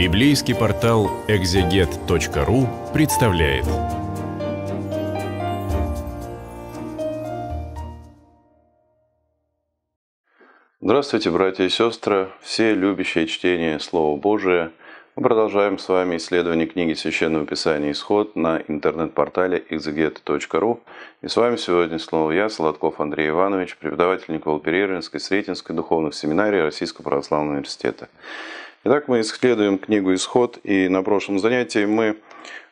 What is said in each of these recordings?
Библейский портал экзегет.ру представляет. Здравствуйте, братья и сестры, все любящие чтение Слова Божия. Мы продолжаем с вами исследование книги Священного Писания «Исход» на интернет-портале exeget.ru. И с вами сегодня снова я, Солодков Андрей Иванович, преподаватель Никола Перервинской, Сретенской духовных семинарий Российского Православного Университета. Итак, мы исследуем книгу «Исход», и на прошлом занятии мы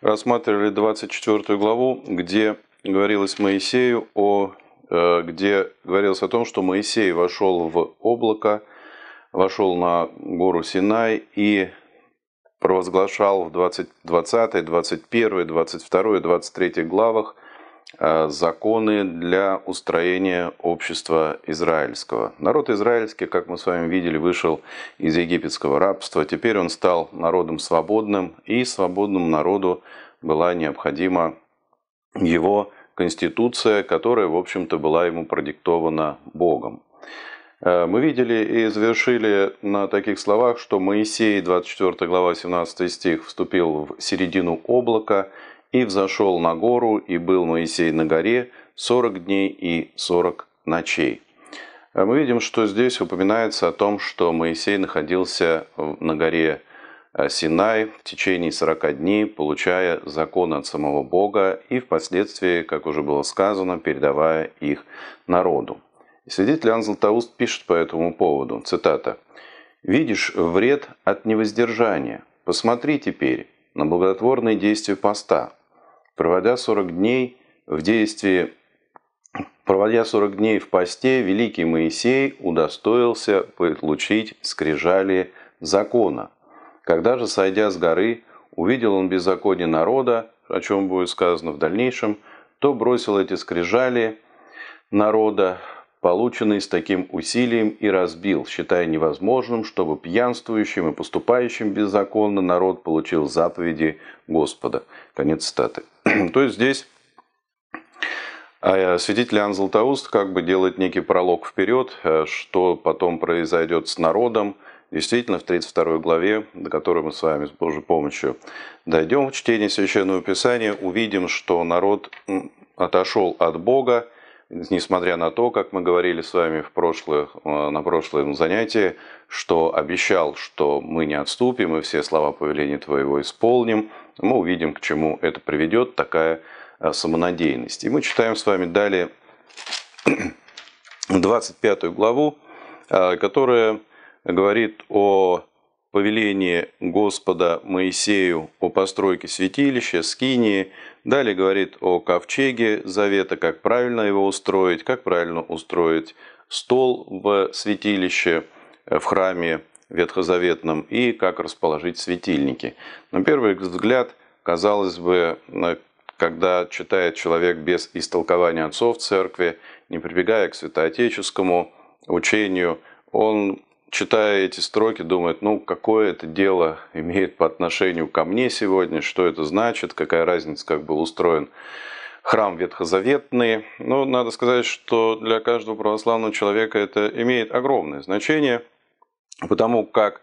рассматривали 24 главу, где говорилось Моисею о э, где говорилось о том, что Моисей вошел в облако, вошел на гору Синай и провозглашал в 20, 20 21, 22, 23 главах – Э, законы для устроения общества израильского. Народ израильский, как мы с вами видели, вышел из египетского рабства. Теперь он стал народом свободным, и свободному народу была необходима его конституция, которая, в общем-то, была ему продиктована Богом. Э, мы видели и завершили на таких словах, что Моисей, 24 глава, 17 стих, вступил в середину облака – и взошел на гору, и был Моисей на горе сорок дней и сорок ночей». Э, мы видим, что здесь упоминается о том, что Моисей находился на горе э, Синай в течение 40 дней, получая законы от самого Бога и впоследствии, как уже было сказано, передавая их народу. Свидетель Иоанн Златоуст пишет по этому поводу, цитата, «Видишь вред от невоздержания. Посмотри теперь на благотворные действия поста. Проводя 40 дней в действии, проводя 40 дней в посте, великий Моисей удостоился получить скрижали закона. Когда же, сойдя с горы, увидел он беззаконие народа, о чем будет сказано в дальнейшем, то бросил эти скрижали народа полученный с таким усилием и разбил, считая невозможным, чтобы пьянствующим и поступающим беззаконно народ получил заповеди Господа». Конец цитаты. То есть здесь а, э, святитель Иоанн Златоуст как бы делает некий пролог вперед, э, что потом произойдет с народом. Действительно, в 32 главе, до которой мы с вами с Божьей помощью дойдем в чтении Священного Писания, увидим, что народ отошел от Бога несмотря на то, как мы говорили с вами в прошлых, э, на прошлом занятии, что обещал, что мы не отступим и все слова повеления Твоего исполним, мы увидим, к чему это приведет, такая э, самонадеянность. И мы читаем с вами далее 25 главу, э, которая говорит о повеление Господа Моисею о постройке святилища, скинии. Далее говорит о ковчеге завета, как правильно его устроить, как правильно устроить стол в святилище, э, в храме ветхозаветном и как расположить светильники. На первый взгляд, казалось бы, э, когда читает человек без истолкования отцов церкви, не прибегая к святоотеческому учению, он читая эти строки, думает, ну, какое это дело имеет по отношению ко мне сегодня, что это значит, какая разница, как был устроен храм ветхозаветный. Ну, надо сказать, что для каждого православного человека это имеет огромное значение, потому как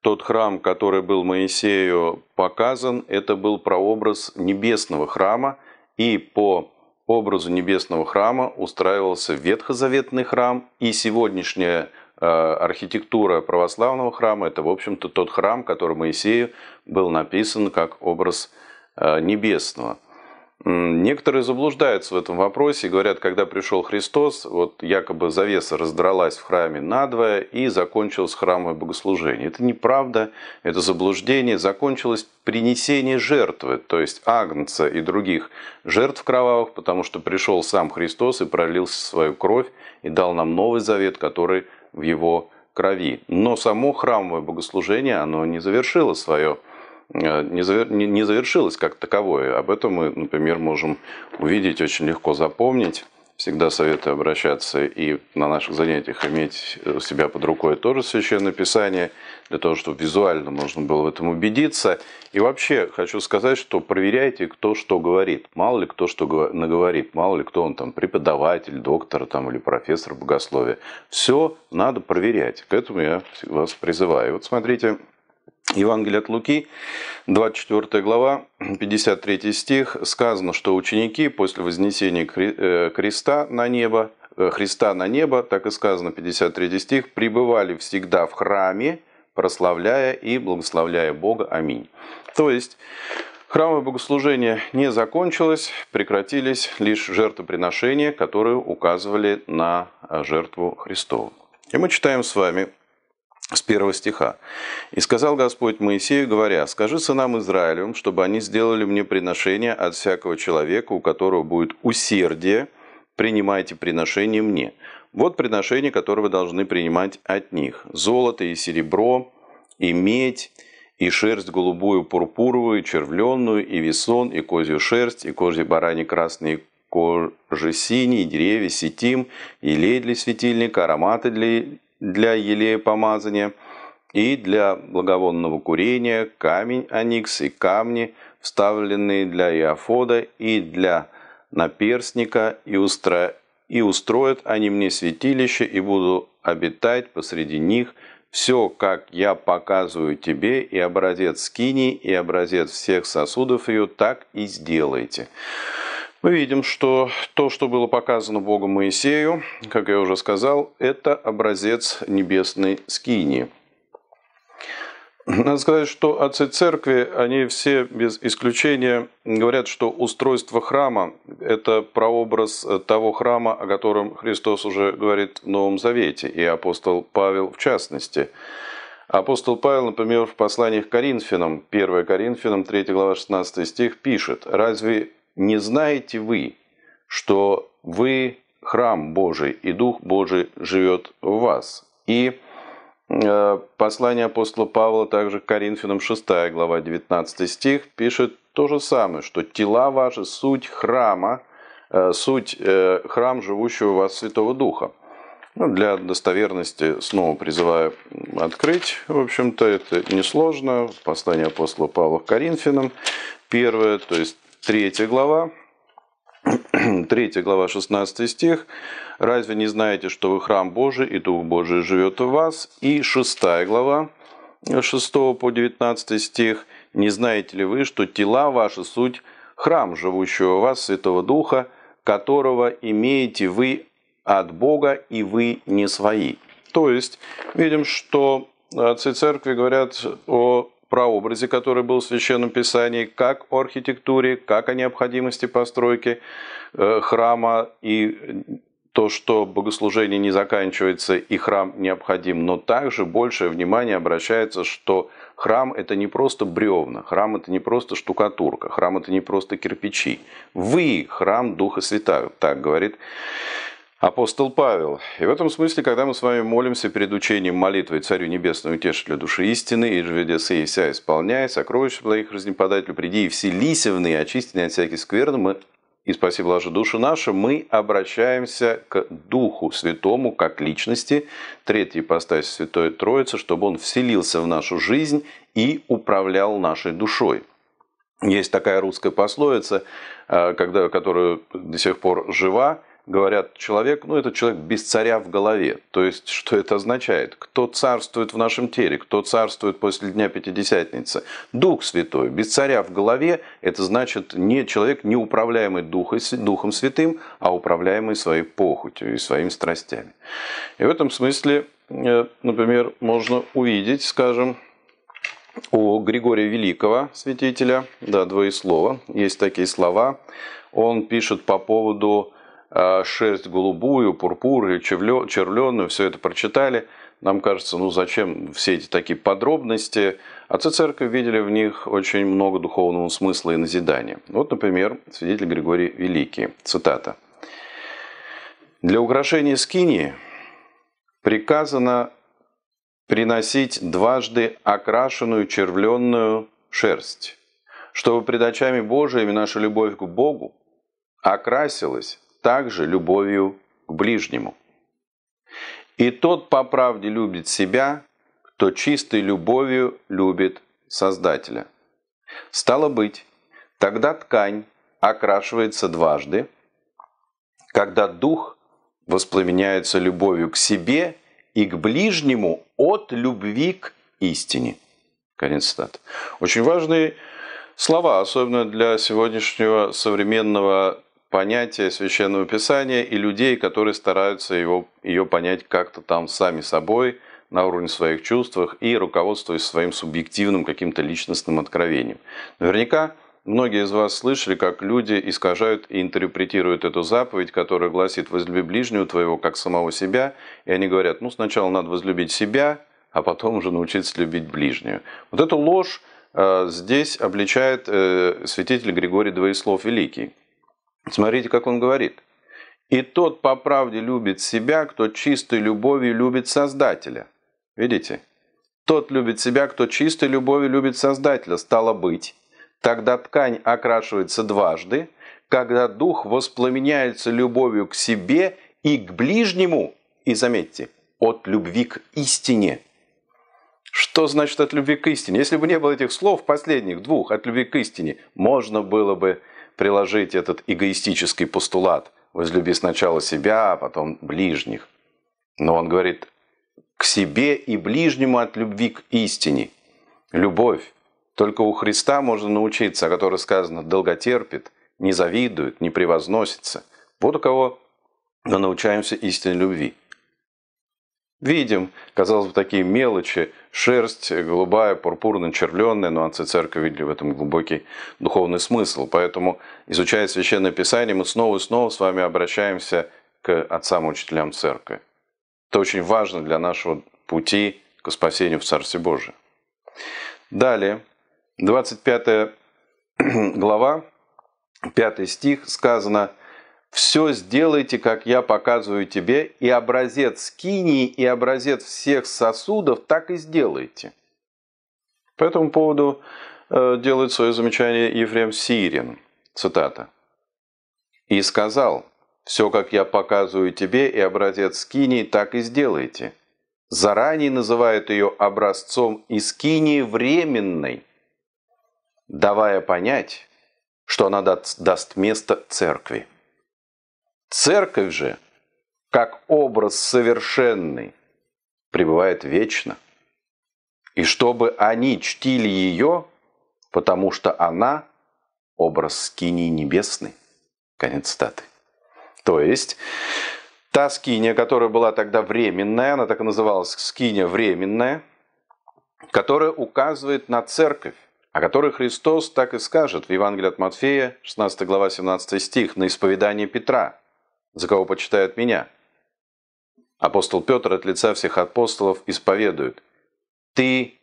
тот храм, который был Моисею показан, это был прообраз небесного храма, и по образу небесного храма устраивался ветхозаветный храм, и сегодняшняя Э, архитектура православного храма – это, в общем-то, тот храм, который Моисею был написан как образ э, небесного. Некоторые заблуждаются в этом вопросе и говорят, когда пришел Христос, вот якобы завеса раздралась в храме надвое и закончилось храмовое богослужение. Это неправда, это заблуждение. Закончилось принесение жертвы, то есть агнца и других жертв кровавых, потому что пришел сам Христос и пролил свою кровь и дал нам новый завет, который – в его крови. Но само храмовое богослужение, оно не завершило свое э, не завершилось как таковое. Об этом мы, например, можем увидеть, очень легко запомнить. Всегда советую обращаться и на наших занятиях иметь э, у себя под рукой тоже Священное Писание, для того, чтобы визуально можно было в этом убедиться. И вообще хочу сказать, что проверяйте, кто что говорит. Мало ли кто что наговорит, мало ли кто он там преподаватель, доктор там, или профессор богословия. Все надо проверять. К этому я вас призываю. Вот смотрите, Евангелие от Луки, 24 глава, 53 стих, сказано, что ученики после вознесения э, креста на небо, э, Христа на небо, так и сказано, 53 стих, пребывали всегда в храме прославляя и благословляя Бога. Аминь. То есть, храмовое богослужение не закончилось, прекратились лишь жертвоприношения, которые указывали на э, жертву Христову. И мы читаем с вами с первого стиха. «И сказал Господь Моисею, говоря, «Скажи сынам Израилевым, чтобы они сделали мне приношение от всякого человека, у которого будет усердие, принимайте приношение мне. Вот приношения, которые вы должны принимать от них. Золото и серебро, и медь, и шерсть голубую, пурпуровую, червленную, и весон, и козью шерсть, и кожи барани красные, кожи синие, деревья, сетим, и елей для светильника, ароматы для, для елея помазания, и для благовонного курения, камень аникс и камни, вставленные для иофода и для наперстника и устра и устроят они мне святилище, и буду обитать посреди них. Все, как я показываю тебе, и образец скини, и образец всех сосудов ее, так и сделайте». Мы видим, что то, что было показано Богу Моисею, как я уже сказал, это образец небесной скинии. Надо сказать, что отцы церкви, они все без исключения говорят, что устройство храма – это прообраз того храма, о котором Христос уже говорит в Новом Завете, и апостол Павел в частности. Апостол Павел, например, в посланиях к Коринфянам, 1 Коринфянам, 3 глава 16 стих, пишет, «Разве не знаете вы, что вы храм Божий, и Дух Божий живет в вас?» И Э, послание апостола Павла также к Коринфянам 6 глава 19 стих пишет то же самое, что тела ваши – суть храма, э, суть э, храм живущего в вас Святого Духа. Ну, для достоверности снова призываю открыть, в общем-то, это несложно. Послание апостола Павла к Коринфянам, первое, то есть третья глава, 3 глава 16 стих. «Разве не знаете, что вы храм Божий, и Дух Божий живет в вас?» И 6 глава 6 по 19 стих. «Не знаете ли вы, что тела ваши суть храм живущего в вас Святого Духа, которого имеете вы от Бога, и вы не свои?» То есть, видим, что отцы церкви говорят о прообразе, который был в Священном Писании, как о архитектуре, как о необходимости постройки э, храма и то, что богослужение не заканчивается и храм необходим, но также большее внимание обращается, что храм – это не просто бревна, храм – это не просто штукатурка, храм – это не просто кирпичи. Вы – храм Духа Святаго, так говорит апостол Павел. И в этом смысле, когда мы с вами молимся перед учением молитвы «Царю Небесному для души истины, и же и вся исполняй, сокровища твоих разнеподателю, приди и вселись в ны, очистины от всяких скверн, мы, и спаси вложи душу нашу, мы обращаемся к Духу Святому, как Личности, третьей ипостаси Святой Троицы, чтобы Он вселился в нашу жизнь и управлял нашей душой. Есть такая русская пословица, э, когда, которая до сих пор жива, говорят, человек, ну это человек без царя в голове. То есть, что это означает? Кто царствует в нашем теле, кто царствует после Дня Пятидесятницы? Дух Святой. Без царя в голове, это значит не человек, не управляемый Духом, Духом Святым, а управляемый своей похотью и своими страстями. И в этом смысле, э, например, можно увидеть, скажем, у Григория Великого, святителя, да, слова есть такие слова, он пишет по поводу а, шерсть голубую, пурпур или червленую, все это прочитали. Нам кажется, ну зачем все эти такие подробности? Отцы а церкви видели в них очень много духовного смысла и назидания. Вот, например, свидетель Григорий Великий, цитата. «Для украшения скинии приказано приносить дважды окрашенную червленную шерсть, чтобы пред очами Божиими наша любовь к Богу окрасилась также любовью к ближнему. И тот по правде любит себя, кто чистой любовью любит Создателя. Стало быть, тогда ткань окрашивается дважды, когда дух воспламеняется любовью к себе и к ближнему от любви к истине. Конец цитаты. Очень важные слова, особенно для сегодняшнего современного понятие Священного Писания и людей, которые стараются его, ее понять как-то там сами собой, на уровне своих чувств и руководствуясь своим субъективным каким-то личностным откровением. Наверняка многие из вас слышали, как люди искажают и интерпретируют эту заповедь, которая гласит «возлюби ближнего твоего, как самого себя», и они говорят «ну сначала надо возлюбить себя, а потом уже научиться любить ближнего». Вот эту ложь э, здесь обличает э, святитель Григорий Двоеслов Великий. Смотрите, как он говорит. «И тот по правде любит себя, кто чистой любовью любит Создателя». Видите? «Тот любит себя, кто чистой любовью любит Создателя». Стало быть, тогда ткань окрашивается дважды, когда дух воспламеняется любовью к себе и к ближнему, и заметьте, от любви к истине. Что значит от любви к истине? Если бы не было этих слов последних двух, от любви к истине, можно было бы приложить этот эгоистический постулат «возлюби сначала себя, а потом ближних». Но он говорит «к себе и ближнему от любви к истине». Любовь. Только у Христа можно научиться, о которой сказано «долготерпит», «не завидует», «не превозносится». Вот у кого мы научаемся истинной любви – Видим, казалось бы, такие мелочи. Шерсть голубая, пурпурно-червленная, но отцы церкви видели в этом глубокий духовный смысл. Поэтому, изучая Священное Писание, мы снова и снова с вами обращаемся к отцам-учителям церкви. Это очень важно для нашего пути к спасению в Царстве Божьем. Далее, 25 глава, 5 стих сказано – все сделайте, как я показываю тебе, и образец скинии, и образец всех сосудов так и сделайте. По этому поводу э, делает свое замечание Ефрем Сирин. Цитата. «И сказал, все, как я показываю тебе, и образец скинии, так и сделайте. Заранее называют ее образцом и скинии временной, давая понять, что она даст место церкви. Церковь же, как образ совершенный, пребывает вечно. И чтобы они чтили ее, потому что она – образ скинии небесный. Конец статы. То есть, та скиния, которая была тогда временная, она так и называлась, скиния временная, которая указывает на церковь, о которой Христос так и скажет в Евангелии от Матфея, 16 глава, 17 стих, на исповедание Петра – за кого почитают меня. Апостол Петр от лица всех апостолов исповедует. Ты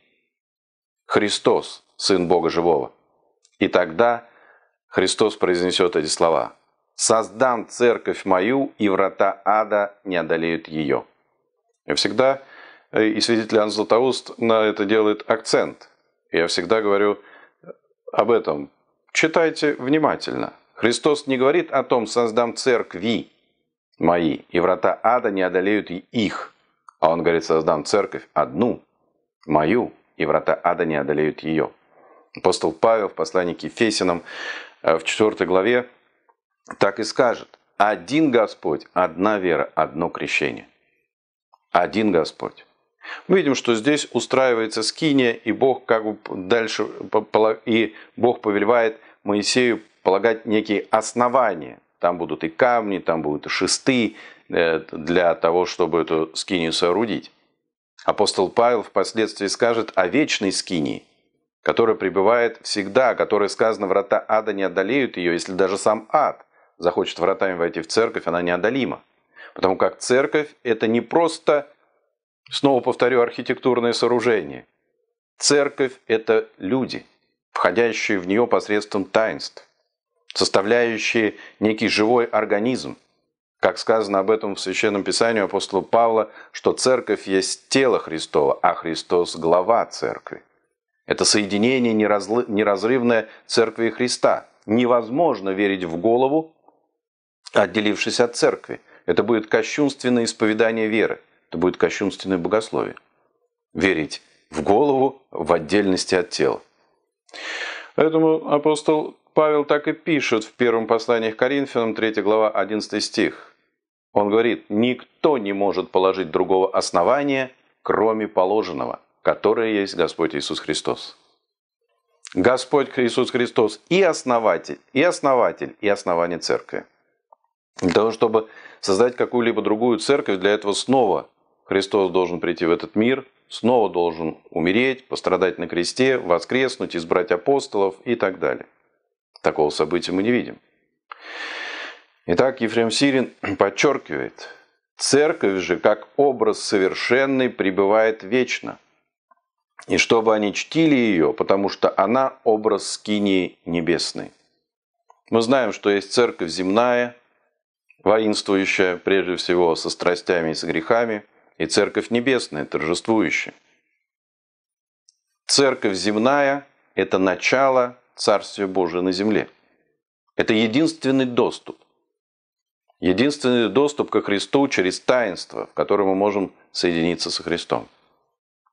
Христос, Сын Бога Живого. И тогда Христос произнесет эти слова. «Создам церковь мою, и врата ада не одолеют ее». Я всегда, э, и свидетель Иоанн Златоуст на это делает акцент. Я всегда говорю э, об этом. Читайте внимательно. Христос не говорит о том «создам церкви», мои, и врата ада не одолеют их. А он говорит, создам церковь одну, мою, и врата ада не одолеют ее. Апостол Павел в послании к Ефесинам э, в 4 главе так и скажет. Один Господь, одна вера, одно крещение. Один Господь. Мы видим, что здесь устраивается скиния, и Бог как бы дальше и Бог повелевает Моисею полагать некие основания там будут и камни, там будут и шесты э, для того, чтобы эту скинию соорудить. Апостол Павел впоследствии скажет о вечной скинии, которая пребывает всегда, которая сказано, врата ада не одолеют ее, если даже сам ад захочет вратами войти в церковь, она неодолима. Потому как церковь – это не просто, снова повторю, архитектурное сооружение. Церковь – это люди, входящие в нее посредством таинств составляющие некий живой организм. Как сказано об этом в Священном Писании апостола Павла, что церковь есть тело Христова, а Христос – глава церкви. Это соединение неразрывное церкви и Христа. Невозможно верить в голову, отделившись от церкви. Это будет кощунственное исповедание веры. Это будет кощунственное богословие. Верить в голову в отдельности от тела. Поэтому апостол Павел так и пишет в первом послании к Коринфянам, 3 глава, 11 стих. Он говорит, «Никто не может положить другого основания, кроме положенного, которое есть Господь Иисус Христос». Господь Иисус Христос и основатель, и основатель, и основание церкви. Для того, чтобы создать какую-либо другую церковь, для этого снова Христос должен прийти в этот мир, снова должен умереть, пострадать на кресте, воскреснуть, избрать апостолов и так далее. Такого события мы не видим. Итак, Ефрем Сирин подчеркивает, церковь же, как образ совершенный, пребывает вечно, и чтобы они чтили ее, потому что она образ скинии небесной. Мы знаем, что есть церковь земная, воинствующая прежде всего со страстями и с грехами, и церковь небесная, торжествующая. Церковь земная – это начало Царствие Божие на земле. Это единственный доступ. Единственный доступ ко Христу через таинство, в котором мы можем соединиться со Христом.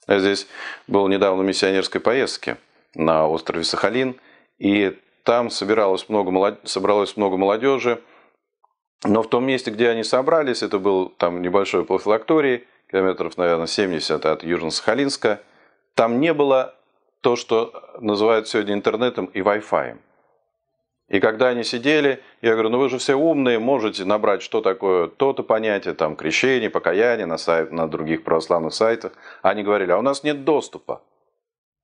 Я а здесь был недавно в миссионерской поездке на острове Сахалин, и там собиралось много, собралось много молодежи, но в том месте, где они собрались, это был там небольшой профилакторий, километров, наверное, 70 от Южно-Сахалинска, там не было то, что э, называют сегодня интернетом и Wi-Fi. И когда они сидели, я говорю, ну вы же все умные, можете набрать, что такое то-то понятие, там, крещение, покаяние на, сайт, на других православных сайтах. Они говорили, а у нас нет доступа.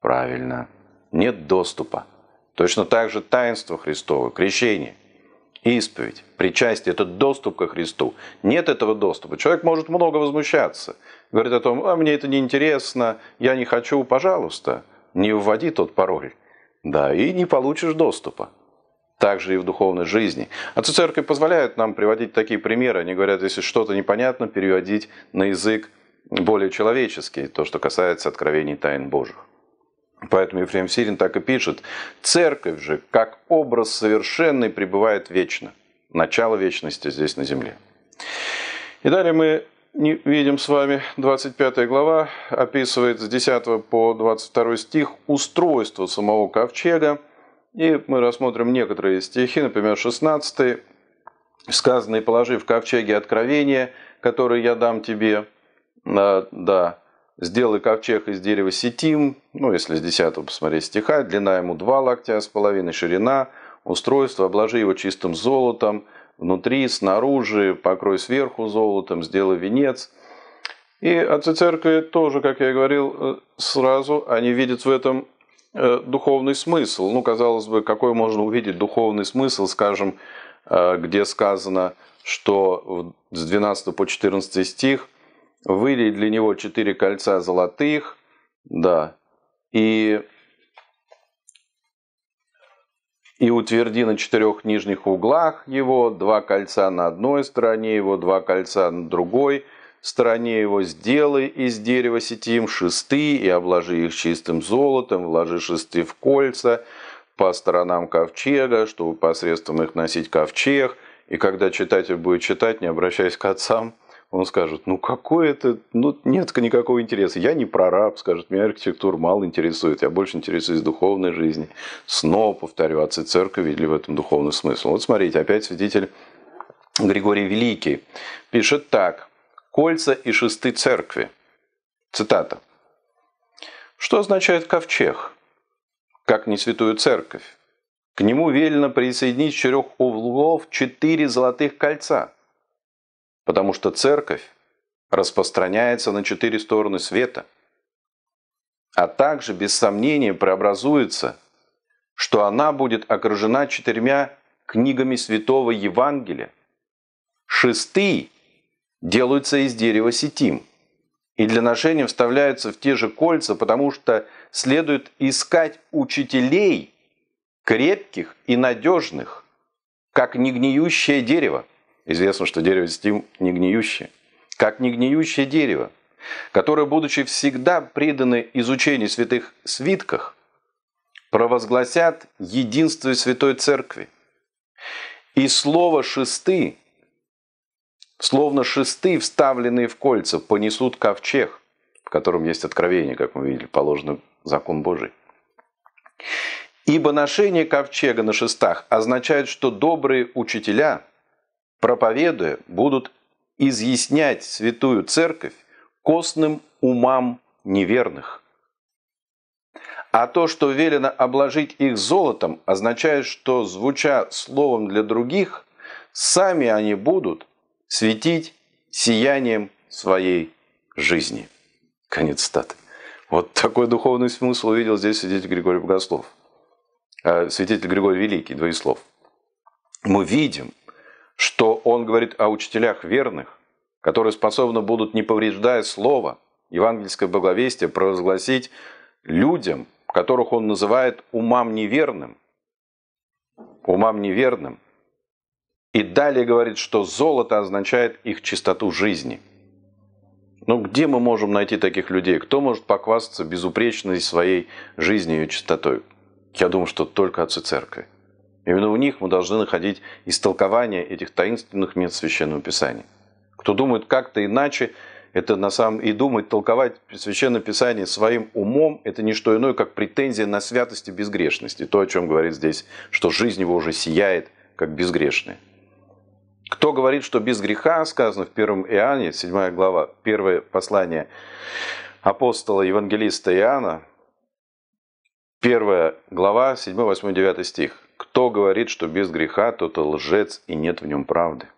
Правильно, нет доступа. Точно так же таинство Христово, крещение, исповедь, причастие – это доступ ко Христу. Нет этого доступа. Человек может много возмущаться. Говорит о том, а мне это неинтересно, я не хочу, пожалуйста. Пожалуйста не вводи тот пароль. Да, и не получишь доступа. Так же и в духовной жизни. Отцы а Церкви позволяют нам приводить такие примеры. Они говорят, если что-то непонятно, переводить на язык более человеческий, то, что касается откровений тайн Божьих. Поэтому Ефрем Сирин так и пишет, «Церковь же, как образ совершенный, пребывает вечно. Начало вечности здесь на земле». И далее мы видим с вами, 25 глава описывает с 10 по 22 стих устройство самого ковчега. И мы рассмотрим некоторые стихи, например, 16, сказанный «Положи в ковчеге откровение, которое я дам тебе». А, да, «Сделай ковчег из дерева сетим», ну, если с 10 посмотреть стиха, длина ему 2 локтя с половиной, ширина, устройство, обложи его чистым золотом – внутри, снаружи, покрой сверху золотом, сделай венец. И отцы церкви тоже, как я и говорил, э, сразу они видят в этом э, духовный смысл. Ну, казалось бы, какой можно увидеть духовный смысл, скажем, э, где сказано, что с 12 по 14 стих «Вылей для него четыре кольца золотых», да, и и утверди на четырех нижних углах его два кольца на одной стороне его, два кольца на другой стороне его. Сделай из дерева сетим шесты и обложи их чистым золотом, вложи шесты в кольца по сторонам ковчега, чтобы посредством их носить ковчег. И когда читатель будет читать, не обращаясь к отцам, он скажет, ну какой это, ну нет никакого интереса. Я не прораб, скажет, меня архитектура мало интересует, я больше интересуюсь духовной жизнью. Снова повторю, отцы церкви видели в этом духовный смысл. Вот смотрите, опять свидетель Григорий Великий пишет так. «Кольца и шесты церкви». Цитата. «Что означает ковчег? Как не святую церковь? К нему велено присоединить четырех углов четыре золотых кольца» потому что церковь распространяется на четыре стороны света, а также без сомнения преобразуется, что она будет окружена четырьмя книгами Святого Евангелия. Шестый делаются из дерева сетим и для ношения вставляются в те же кольца, потому что следует искать учителей крепких и надежных, как негниющее дерево. Известно, что дерево стим не гниющее. Как не гниющее дерево, которое, будучи всегда преданы изучению святых свитках, провозгласят единство Святой Церкви. И слово «шесты», словно шесты, вставленные в кольца, понесут ковчег, в котором есть откровение, как мы видели, положено закон Божий. Ибо ношение ковчега на шестах означает, что добрые учителя проповедуя, будут изъяснять святую церковь костным умам неверных. А то, что велено обложить их золотом, означает, что, звуча словом для других, сами они будут светить сиянием своей жизни. Конец статы. Вот такой духовный смысл увидел здесь святитель Григорий Богослов. Э, святитель Григорий Великий, двоеслов. Мы видим, что он говорит о учителях верных, которые способны будут, не повреждая слова, евангельское благовестие провозгласить людям, которых он называет умам неверным. Умам неверным. И далее говорит, что золото означает их чистоту жизни. Ну где мы можем найти таких людей? Кто может поквасться безупречной своей жизнью и чистотой? Я думаю, что только отцы церкви. Именно у них мы должны находить истолкование этих таинственных мест Священного Писания. Кто думает как-то иначе, это на самом и думать, толковать Священное Писание своим умом, это не что иное, как претензия на святость и безгрешность. И то, о чем говорит здесь, что жизнь его уже сияет, как безгрешная. Кто говорит, что без греха, сказано в 1 Иоанне, 7 глава, первое послание апостола евангелиста Иоанна, 1 глава, 7, 8, 9 стих. Кто говорит, что без греха, тот и лжец, и нет в нем правды.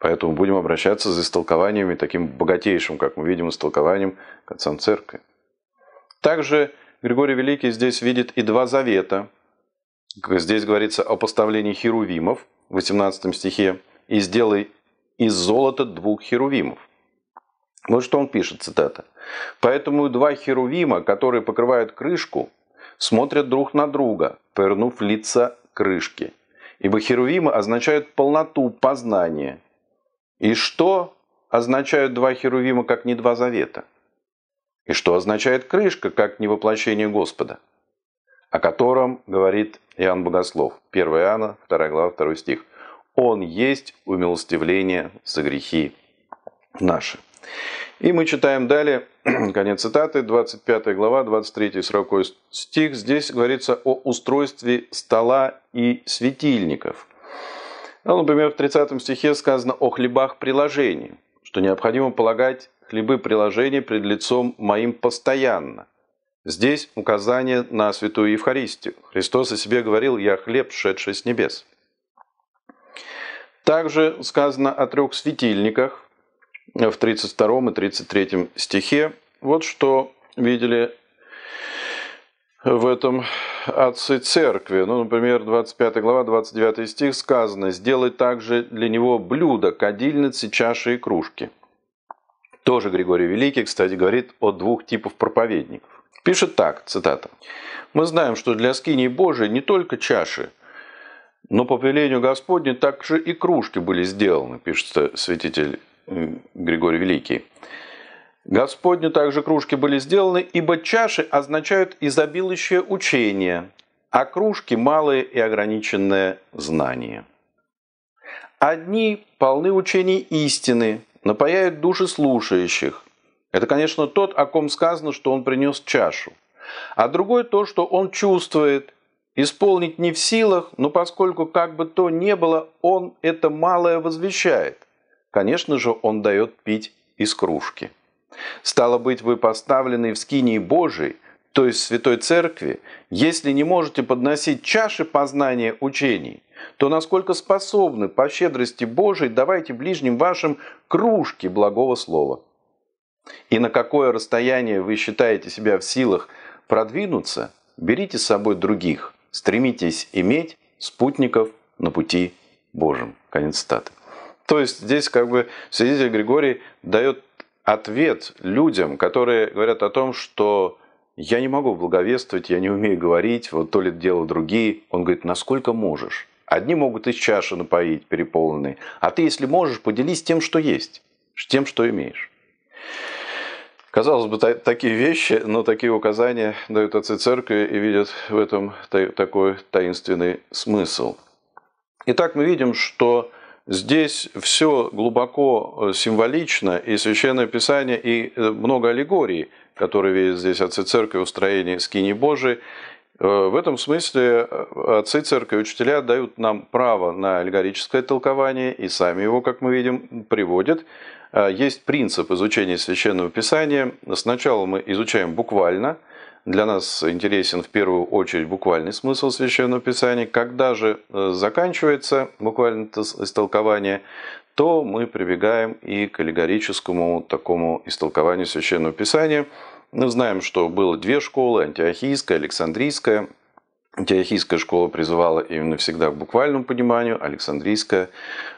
Поэтому будем обращаться за истолкованиями, таким богатейшим, как мы видим, истолкованием к отцам церкви. Также Григорий Великий здесь видит и два завета. Здесь говорится о поставлении херувимов в 18 стихе. «И сделай из золота двух херувимов». Вот что он пишет, цитата. «Поэтому два херувима, которые покрывают крышку, смотрят друг на друга, повернув лица крышки. Ибо херувимы означают полноту познания. И что означают два херувима, как не два завета? И что означает крышка, как не воплощение Господа? О котором говорит Иоанн Богослов. 1 Иоанна, 2 глава, 2 стих. Он есть умилостивление за грехи наши. И мы читаем далее, конец цитаты, 25 глава, 23 сороковой стих. Здесь говорится о устройстве стола и светильников. Ну, например, в 30 стихе сказано о хлебах приложений, что необходимо полагать хлебы приложений пред лицом моим постоянно. Здесь указание на святую Евхаристию. Христос о себе говорил «Я хлеб, шедший с небес». Также сказано о трех светильниках, в 32 и 33 стихе. Вот что видели в этом отцы церкви. Ну, например, 25 глава, 29 стих сказано, «Сделай также для него блюдо, кадильницы, чаши и кружки». Тоже Григорий Великий, кстати, говорит о двух типах проповедников. Пишет так, цитата. «Мы знаем, что для скинии Божией не только чаши, но по повелению Господне также и кружки были сделаны», пишет святитель Э, Григорий Великий. Господню также кружки были сделаны, ибо чаши означают изобилующее учение, а кружки – малое и ограниченное знание. Одни полны учений истины, напаяют души слушающих. Это, конечно, тот, о ком сказано, что он принес чашу. А другой – то, что он чувствует, исполнить не в силах, но поскольку как бы то ни было, он это малое возвещает – Конечно же, он дает пить из кружки. Стало быть, вы поставлены в скинии Божией, то есть в Святой Церкви, если не можете подносить чаши познания учений, то насколько способны по щедрости Божией давайте ближним вашим кружки благого слова. И на какое расстояние вы считаете себя в силах продвинуться, берите с собой других, стремитесь иметь спутников на пути Божьем. Конец статы. То есть здесь как бы свидетель Григорий дает ответ людям, которые говорят о том, что я не могу благовествовать, я не умею говорить, вот то ли дело другие. Он говорит, насколько можешь. Одни могут из чаши напоить переполненные, а ты, если можешь, поделись тем, что есть, тем, что имеешь. Казалось бы, та такие вещи, но такие указания дают отцы церкви и видят в этом та такой таинственный смысл. Итак, мы видим, что Здесь все глубоко э, символично, и Священное Писание, и э, много аллегорий, которые видят здесь отцы церкви, устроение скини Божией. Э, в этом смысле отцы церкви, учителя дают нам право на аллегорическое толкование, и сами его, как мы видим, приводят. Есть принцип изучения Священного Писания. Сначала мы изучаем буквально – для нас интересен в первую очередь буквальный смысл Священного Писания. Когда же э, заканчивается буквально истолкование, то мы прибегаем и к аллегорическому такому истолкованию Священного Писания. Мы знаем, что было две школы, антиохийская, александрийская. Антиохийская школа призывала именно всегда к буквальному пониманию, Александрийская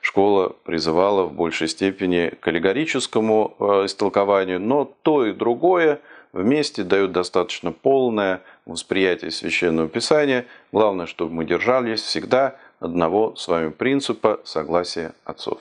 школа призывала в большей степени к аллегорическому э, истолкованию, но то и другое – вместе дают достаточно полное восприятие Священного Писания. Главное, чтобы мы держались всегда одного с вами принципа согласия отцов.